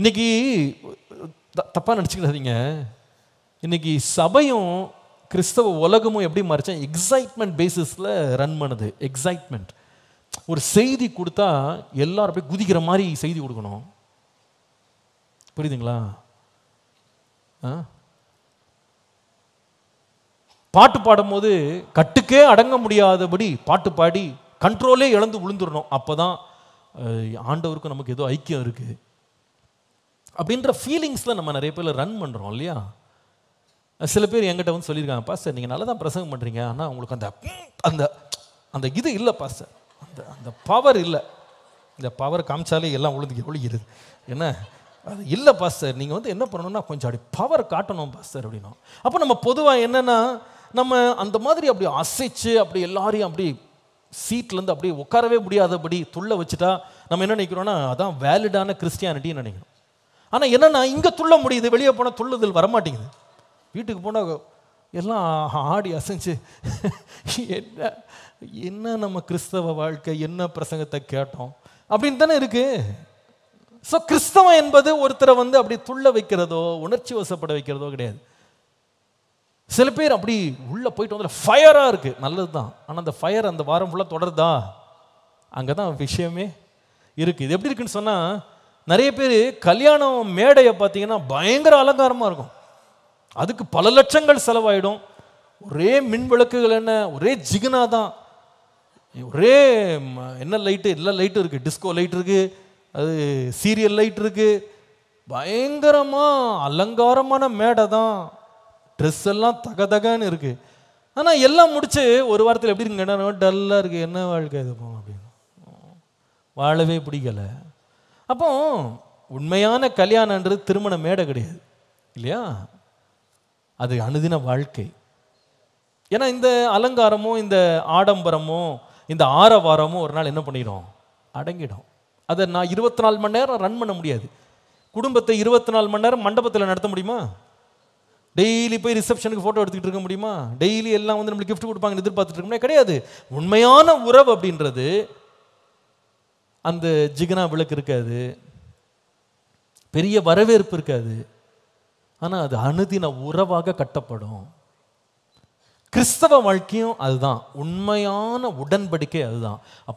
இன்னைக்கு தப்பாக நினச்சிக்கிறாதீங்க இன்னைக்கு சபையும் கிறிஸ்தவ உலகமும் எப்படி மாறிச்சேன் எக்ஸைட்மெண்ட் பேசிஸில் ரன் பண்ணுது எக்ஸைட்மெண்ட் ஒரு செய்தி கொடுத்தா எல்லாரும் போய் குதிக்கிற மாதிரி செய்தி கொடுக்கணும் புரியுதுங்களா பாட்டு பாடும்போது கட்டுக்கே அடங்க முடியாதபடி பாட்டு பாடி கண்ட்ரோலே இழந்து விழுந்துடணும் அப்போ தான் ஆண்டவருக்கும் நமக்கு ஏதோ ஐக்கியம் இருக்குது அப்படின்ற ஃபீலிங்ஸில் நம்ம நிறைய பேர் ரன் பண்ணுறோம் இல்லையா சில பேர் எங்கிட்ட வந்து சொல்லியிருக்காங்க பாஸ்டர் நீங்கள் நல்லா தான் பிரசங்கம் பண்ணுறீங்க ஆனால் உங்களுக்கு அந்த அந்த அந்த இது இல்லை பாஸ்டர் அந்த அந்த பவர் இல்லை இந்த பவர் காமிச்சாலே எல்லாம் உழுது ஒழிகிறது என்ன அது இல்லை பாஸ்டர் நீங்கள் வந்து என்ன பண்ணணும்னா கொஞ்சம் அப்படி பவர் காட்டணும் பாஸ்டர் அப்படின்னா அப்போ நம்ம பொதுவாக என்னென்னா நம்ம அந்த மாதிரி அப்படி அசைச்சு அப்படி எல்லாரையும் அப்படி சீட்லேருந்து அப்படியே உட்காரவே முடியாதபடி துள்ள வச்சுட்டா நம்ம என்ன நினைக்கிறோன்னா அதான் வேலிடான கிறிஸ்டியானிட்டின்னு நினைக்கிறோம் ஆனால் என்னென்னா இங்கே துள்ள முடியுது வெளியே போனால் துள்ளுதல் வரமாட்டேங்குது வீட்டுக்கு போனால் எல்லாம் ஆடி அசைஞ்சு என்ன என்ன நம்ம கிறிஸ்தவ வாழ்க்கை என்ன பிரசங்கத்தை கேட்டோம் அப்படின்னு தானே இருக்குது ஸோ கிறிஸ்தவம் என்பது ஒருத்தரை வந்து அப்படி துள்ள வைக்கிறதோ உணர்ச்சி வசப்பட வைக்கிறதோ கிடையாது சில பேர் அப்படி உள்ளே போயிட்டு வந்து ஃபயராக இருக்குது நல்லது தான் ஆனால் அந்த ஃபயர் அந்த வாரம் ஃபுல்லாக தொடருதா அங்கே தான் விஷயமே இருக்குது இது எப்படி இருக்குன்னு சொன்னால் நிறைய பேர் கல்யாணம் மேடையை பார்த்தீங்கன்னா பயங்கர அலங்காரமாக இருக்கும் அதுக்கு பல லட்சங்கள் செலவாயிடும் ஒரே மின் விளக்குகள் என்ன ஒரே ஜிகுனா தான் ஒரே என்ன லைட்டு எல்லா லைட்டும் இருக்குது டிஸ்கோ லைட் இருக்குது அது சீரியல் லைட் இருக்குது பயங்கரமாக அலங்காரமான மேடை தான் ட்ரெஸ் எல்லாம் தக தகன்னு இருக்குது ஆனால் எல்லாம் முடிச்சு ஒரு வாரத்தில் எப்படி இருக்குங்க டல்லாக இருக்குது என்ன வாழ்க்கை இது போகும் அப்படின்னு வாழவே பிடிக்கலை அப்போ உண்மையான கல்யாணன்றது திருமண மேடை கிடையாது இல்லையா அது அனுதின வாழ்க்கை ஏன்னா இந்த அலங்காரமோ இந்த ஆடம்பரமோ இந்த ஆரவாரமோ ஒரு நாள் என்ன பண்ணிடும் அடங்கிடும் அதை நான் இருபத்தி நாலு மணி நேரம் ரன் பண்ண முடியாது குடும்பத்தை இருபத்தி நாலு மணி நேரம் மண்டபத்தில் நடத்த முடியுமா டெய்லி போய் ரிசப்ஷனுக்கு ஃபோட்டோ எடுத்துக்கிட்டு இருக்க முடியுமா டெய்லி எல்லாம் வந்து நம்மளுக்கு கிஃப்ட் கொடுப்பாங்கன்னு எதிர்பார்த்துட்டு இருக்கோம்னா கிடையாது உண்மையான உறவு அப்படின்றது அந்த ஜிகனா விளக்கு இருக்காது பெரிய வரவேற்பு இருக்காது ஆனால் அது அனுதின உறவாக கட்டப்படும் கிறிஸ்தவ வாழ்க்கையும் அதுதான் உண்மையான உடன்படிக்கை அதுதான்